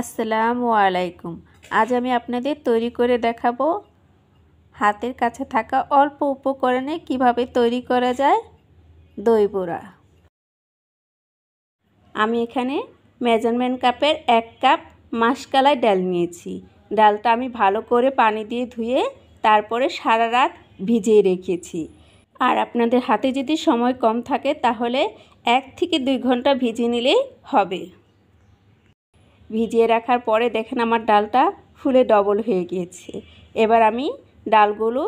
আসসালামু আলাইকুম আজ আমি আপনাদের তৈরি করে দেখাবো হাতের কাছে থাকা অল্প উপকরণে কিভাবে তৈরি করা যায় দই বড়া আমি এখানে মেজারমেন্ট কাপের এক কাপ মাসকালাই ডাল নিয়েছি ডালটা আমি ভালো করে পানি দিয়ে ধুয়ে তারপরে সারা রাত ভিজিয়ে রেখেছি আর আপনাদের হাতে যদি সময় কম থাকে তাহলে এক থেকে দুই ঘন্টা ভিজিয়ে নিলেই হবে ভিজিয়ে রাখার পরে দেখেন আমার ডালটা ফুলে ডবল হয়ে গিয়েছে এবার আমি ডালগুলো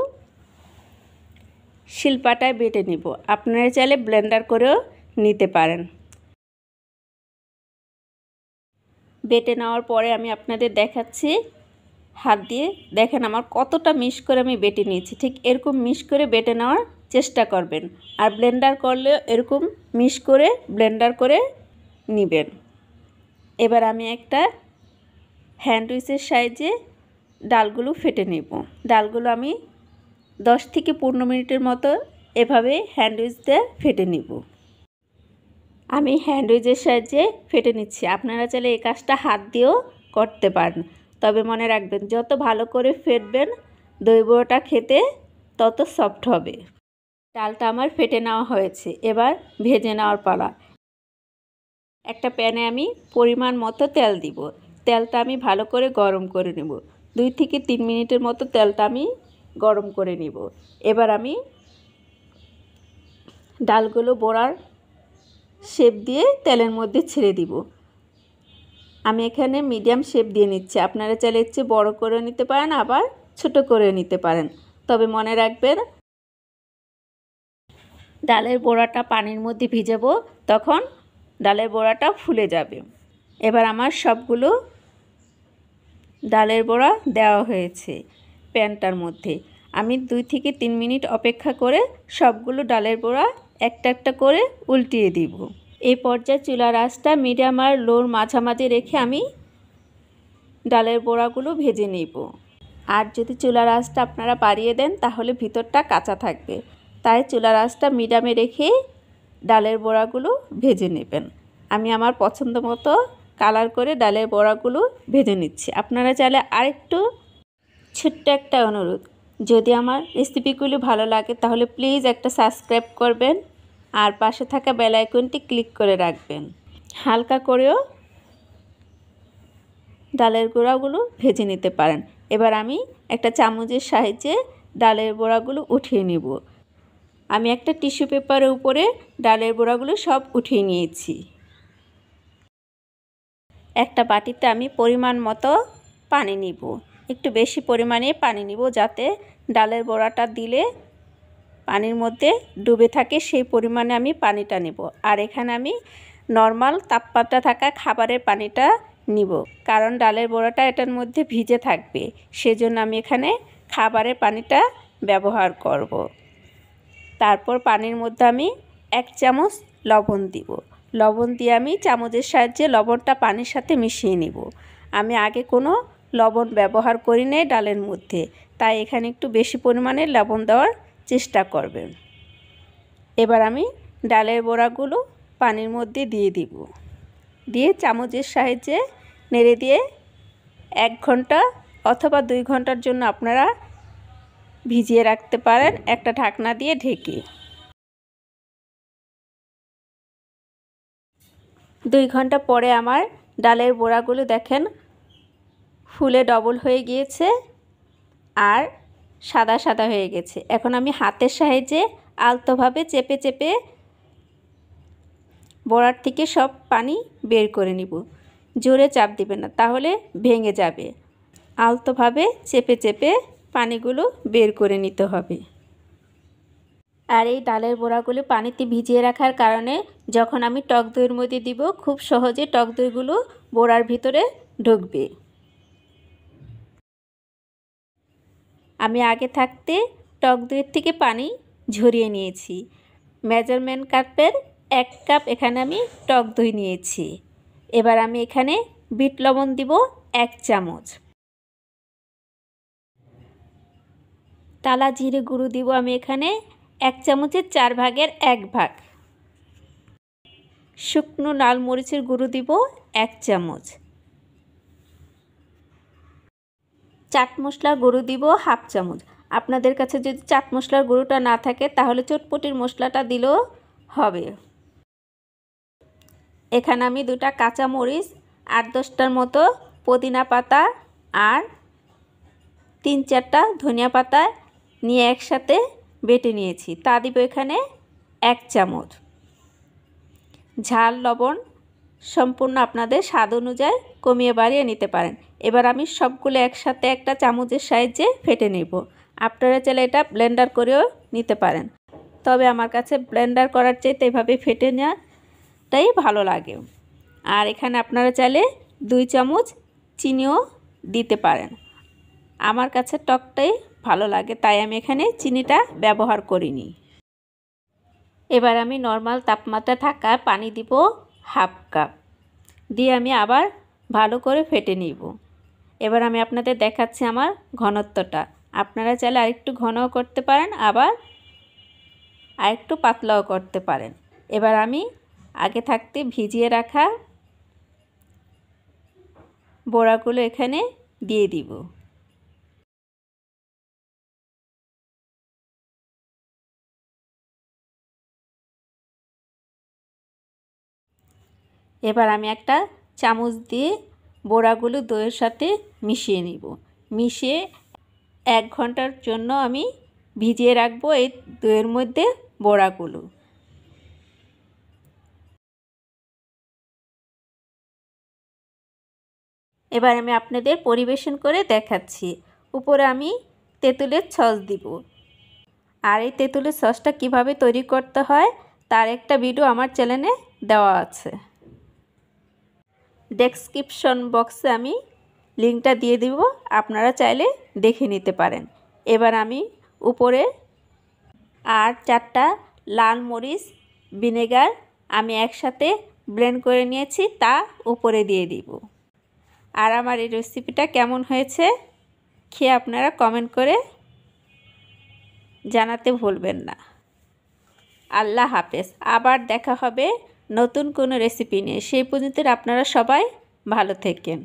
শিলপাটায় বেটে নেব আপনারা চাইলে ব্লেন্ডার করেও নিতে পারেন বেটে নেওয়ার পরে আমি আপনাদের দেখাচ্ছি হাত দিয়ে দেখেন আমার কতটা মিশ করে আমি বেটে নিয়েছি ঠিক এরকম মিশ করে বেটে নেওয়ার চেষ্টা করবেন আর ব্লেন্ডার করলেও এরকম মিশ করে ব্লেন্ডার করে নেবেন এবার আমি একটা হ্যান্ডউইচের সাইজে ডালগুলো ফেটে নেব ডালগুলো আমি 10 থেকে পনেরো মিনিটের মতো এভাবে হ্যান্ডউইচ দিয়ে ফেটে নেব আমি হ্যান্ডউইচের সাহায্যে ফেটে নিচ্ছি আপনারা চাইলে এই কাজটা হাত দিয়েও করতে পারেন তবে মনে রাখবেন যত ভালো করে ফেটবেন দই বড়াটা খেতে তত সফট হবে ডালটা আমার ফেটে নেওয়া হয়েছে এবার ভেজে নেওয়ার পালা একটা প্যানে আমি পরিমাণ মতো তেল দিব তেলটা আমি ভালো করে গরম করে নেব দুই থেকে তিন মিনিটের মতো তেলটা আমি গরম করে নিব এবার আমি ডালগুলো বড়ার শেপ দিয়ে তেলের মধ্যে ছেড়ে দিব আমি এখানে মিডিয়াম শেপ দিয়ে নিচ্ছি আপনারা চাইলে ইচ্ছে বড় করে নিতে পারেন আবার ছোট করে নিতে পারেন তবে মনে রাখবেন ডালের বড়াটা পানির মধ্যে ভিজাবো তখন ডালের বড়াটা ফুলে যাবে এবার আমার সবগুলো ডালের বড়া দেওয়া হয়েছে প্যানটার মধ্যে আমি দুই থেকে তিন মিনিট অপেক্ষা করে সবগুলো ডালের বড়া একটা একটা করে উল্টিয়ে দিব এই পর্যায়ে চুলা রাসটা মিডিয়াম আর লোর মাঝামাঝি রেখে আমি ডালের বড়াগুলো ভেজে নেব আর যদি চুলা রাসটা আপনারা বাড়িয়ে দেন তাহলে ভিতরটা কাঁচা থাকবে তাই চুলা রাসটা মিডিয়ামে রেখে ডালের বড়াগুলো ভেজে নেবেন আমি আমার পছন্দ মতো কালার করে ডালের বড়াগুলো ভেজে নিচ্ছি আপনারা চাইলে আরেকটু ছোট্ট একটা অনুরোধ যদি আমার রেসিপিগুলো ভালো লাগে তাহলে প্লিজ একটা সাবস্ক্রাইব করবেন আর পাশে থাকা বেল আইকনটি ক্লিক করে রাখবেন হালকা করেও ডালের গোড়াগুলো ভেজে নিতে পারেন এবার আমি একটা চামচের সাহায্যে ডালের বড়াগুলো উঠিয়ে নিব আমি একটা টিস্যু পেপারের উপরে ডালের বোড়াগুলো সব উঠিয়ে নিয়েছি একটা বাটিতে আমি পরিমাণ মতো পানি নিব একটু বেশি পরিমাণে পানি নিব যাতে ডালের বড়াটা দিলে পানির মধ্যে ডুবে থাকে সেই পরিমাণে আমি পানিটা নিব আর এখানে আমি নর্মাল তাপমাত্রা থাকা খাবারের পানিটা নিব কারণ ডালের বড়াটা এটার মধ্যে ভিজে থাকবে সেজন্য আমি এখানে খাবারের পানিটা ব্যবহার করব। তারপর পানির মধ্যে আমি এক চামচ লবণ দিব লবণ দিয়ে আমি চামচের সাহায্যে লবণটা পানির সাথে মিশিয়ে নিব আমি আগে কোনো লবণ ব্যবহার করি নাই ডালের মধ্যে তাই এখানে একটু বেশি পরিমাণে লবণ দেওয়ার চেষ্টা করবেন এবার আমি ডালের বোড়াগুলো পানির মধ্যে দিয়ে দিব দিয়ে চামচের সাহায্যে নেড়ে দিয়ে এক ঘন্টা অথবা দুই ঘন্টার জন্য আপনারা ভিজিয়ে রাখতে পারেন একটা ঢাকনা দিয়ে ঢেকে দুই ঘন্টা পরে আমার ডালের বোড়াগুলো দেখেন ফুলে ডবল হয়ে গিয়েছে আর সাদা সাদা হয়ে গেছে এখন আমি হাতের সাহায্যে আলতোভাবে চেপে চেপে বড়ার থেকে সব পানি বের করে নিব জোরে চাপ দিবে না তাহলে ভেঙে যাবে আলতোভাবে চেপে চেপে পানিগুলো বের করে নিতে হবে আর এই ডালের বোড়াগুলো পানিতে ভিজিয়ে রাখার কারণে যখন আমি টক দইয়ের মধ্যে দিব খুব সহজে টক দইগুলো বোড়ার ভিতরে ঢুকবে আমি আগে থাকতে টক দইয়ের থেকে পানি ঝরিয়ে নিয়েছি মেজারমেন্ট কাপের এক কাপ এখানে আমি টক দই নিয়েছি এবার আমি এখানে বিট লবণ দিব এক চামচ টালা জিরে গুঁড়ো দিব আমি এখানে এক চামচের চার ভাগের এক ভাগ শুকনো লাল মরিচের গুঁড়ো দিব এক চামচ চাট মশলার গুঁড়ো দিব হাফ চামচ আপনাদের কাছে যদি চাট মশলার গুঁড়োটা না থাকে তাহলে চটপটির মশলাটা দিলেও হবে এখানে আমি দুটা কাঁচা মরিচ আট দশটার মতো পুদিনা পাতা আর তিন চারটা ধনিয়া পাতায় নিয়ে একসাথে বেটে নিয়েছি তা দিব এখানে এক চামচ ঝাল লবণ সম্পূর্ণ আপনাদের স্বাদ অনুযায়ী কমিয়ে বাড়িয়ে নিতে পারেন এবার আমি সবগুলো একসাথে একটা চামচের সাহায্যে ফেটে নেব আপনারা চাইলে এটা ব্লেন্ডার করেও নিতে পারেন তবে আমার কাছে ব্লেন্ডার করার চাইতে এভাবে ফেটে নেওয়াটাই ভালো লাগে আর এখানে আপনারা চাইলে দুই চামচ চিনিও দিতে পারেন আমার কাছে টকটাই ভালো লাগে তাই আমি এখানে চিনিটা ব্যবহার করিনি এবার আমি নর্মাল তাপমাত্রা থাকা পানি দিব হাফ কাপ দিয়ে আমি আবার ভালো করে ফেটে নিব এবার আমি আপনাদের দেখাচ্ছি আমার ঘনত্বটা আপনারা চাইলে আরেকটু ঘনও করতে পারেন আবার আরেকটু পাতলাও করতে পারেন এবার আমি আগে থাকতে ভিজিয়ে রাখা বোড়াগুলো এখানে দিয়ে দিব এবার আমি একটা চামচ দিয়ে বোড়াগুলো দইয়ের সাথে মিশিয়ে নিব মিশিয়ে এক ঘন্টার জন্য আমি ভিজিয়ে রাখবো এই দইয়ের মধ্যে বড়াগুলো এবার আমি আপনাদের পরিবেশন করে দেখাচ্ছি উপরে আমি তেঁতুলের সস দিব আর এই তেঁতুলের সসটা কীভাবে তৈরি করতে হয় তার একটা ভিডিও আমার চ্যানেলে দেওয়া আছে ডেসক্রিপশন বক্সে আমি লিঙ্কটা দিয়ে দিব আপনারা চাইলে দেখে নিতে পারেন এবার আমি উপরে আর চারটা লাল মরিচ ভিনেগার আমি একসাথে ব্লেন্ড করে নিয়েছি তা উপরে দিয়ে দিব আর আমার এই রেসিপিটা কেমন হয়েছে খেয়ে আপনারা কমেন্ট করে জানাতে ভুলবেন না আল্লাহ হাফেজ আবার দেখা হবে নতুন কোনো রেসিপি নিয়ে সেই পর্যন্ত আপনারা সবাই ভালো থেকেন